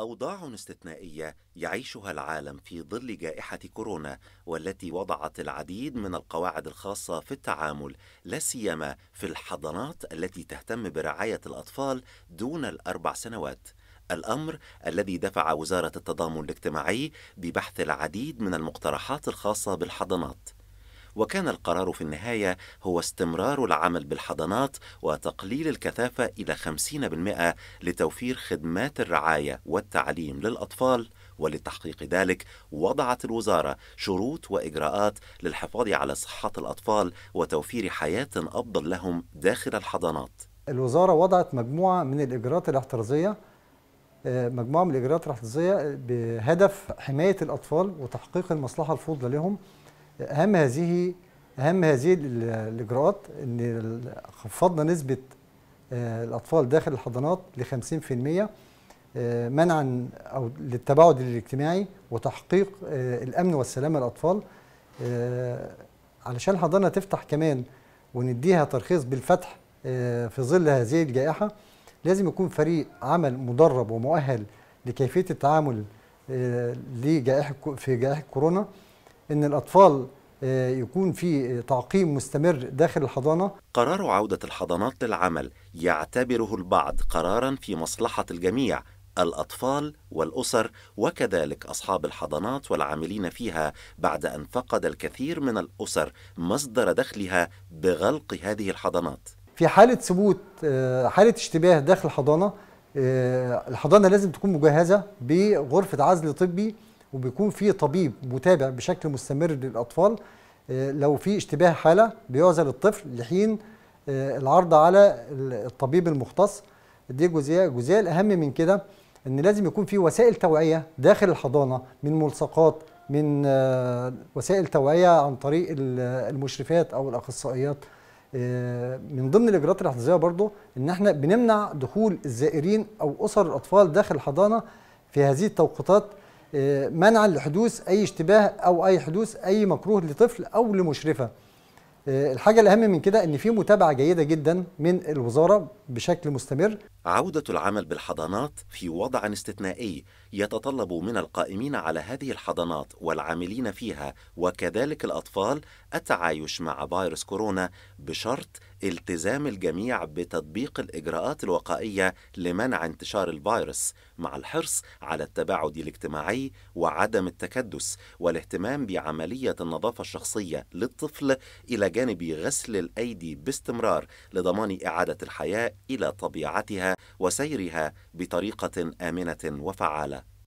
أوضاع استثنائية يعيشها العالم في ظل جائحة كورونا والتي وضعت العديد من القواعد الخاصة في التعامل لا سيما في الحضانات التي تهتم برعاية الأطفال دون الأربع سنوات. الأمر الذي دفع وزارة التضامن الاجتماعي ببحث العديد من المقترحات الخاصة بالحضانات. وكان القرار في النهاية هو استمرار العمل بالحضانات وتقليل الكثافة إلى 50% لتوفير خدمات الرعاية والتعليم للأطفال ولتحقيق ذلك وضعت الوزارة شروط وإجراءات للحفاظ على صحة الأطفال وتوفير حياة أفضل لهم داخل الحضانات الوزارة وضعت مجموعة من الإجراءات الاحترازية آه، مجموعة من الإجراءات الاحترازية بهدف حماية الأطفال وتحقيق المصلحة الفاضلة لهم اهم هذه اهم هذه الاجراءات ان خفضنا نسبه آه، الاطفال داخل الحضانات ل 50% آه، منعا او للتباعد الاجتماعي وتحقيق آه، الامن والسلامه للاطفال علشان الحضانه تفتح كمان ونديها ترخيص بالفتح في ظل هذه الجائحه لازم يكون فريق عمل مدرب ومؤهل لكيفيه التعامل لجائحه في جائحه كورونا ان الاطفال آه، يكون في تعقيم مستمر داخل الحضانه قرار عوده الحضانات للعمل يعتبره البعض قرارا في مصلحه الجميع الأطفال والأسر وكذلك أصحاب الحضانات والعاملين فيها بعد أن فقد الكثير من الأسر مصدر دخلها بغلق هذه الحضانات في حالة ثبوت آه، حالة اشتباه داخل الحضانة آه، الحضانة لازم تكون مجهزة بغرفة عزل طبي وبيكون في طبيب متابع بشكل مستمر للاطفال آه، لو في اشتباه حاله بيعزل الطفل لحين آه، العرض على الطبيب المختص دي جزئيه الجزئيه الاهم من كده ان لازم يكون في وسائل توعيه داخل الحضانه من ملصقات من آه، وسائل توعيه عن طريق المشرفات او الاخصائيات من ضمن الاجراءات الاحترازيه برضو ان احنا بنمنع دخول الزائرين او اسر الاطفال داخل الحضانه في هذه التوقيتات آه، منعا لحدوث اي اشتباه او اي حدوث اي مكروه لطفل او لمشرفه آه، الحاجة الأهم من كده إن في متابعة جيدة جدا من الوزارة بشكل مستمر. عودة العمل بالحضانات في وضع استثنائي يتطلب من القائمين على هذه الحضانات والعاملين فيها وكذلك الأطفال التعايش مع فيروس كورونا بشرط التزام الجميع بتطبيق الإجراءات الوقائية لمنع انتشار الفيروس مع الحرص على التباعد الاجتماعي وعدم التكدس والاهتمام بعملية النظافة الشخصية للطفل إلى جانب غسل الأيدي باستمرار لضمان إعادة الحياة إلى طبيعتها وسيرها بطريقة آمنة وفعالة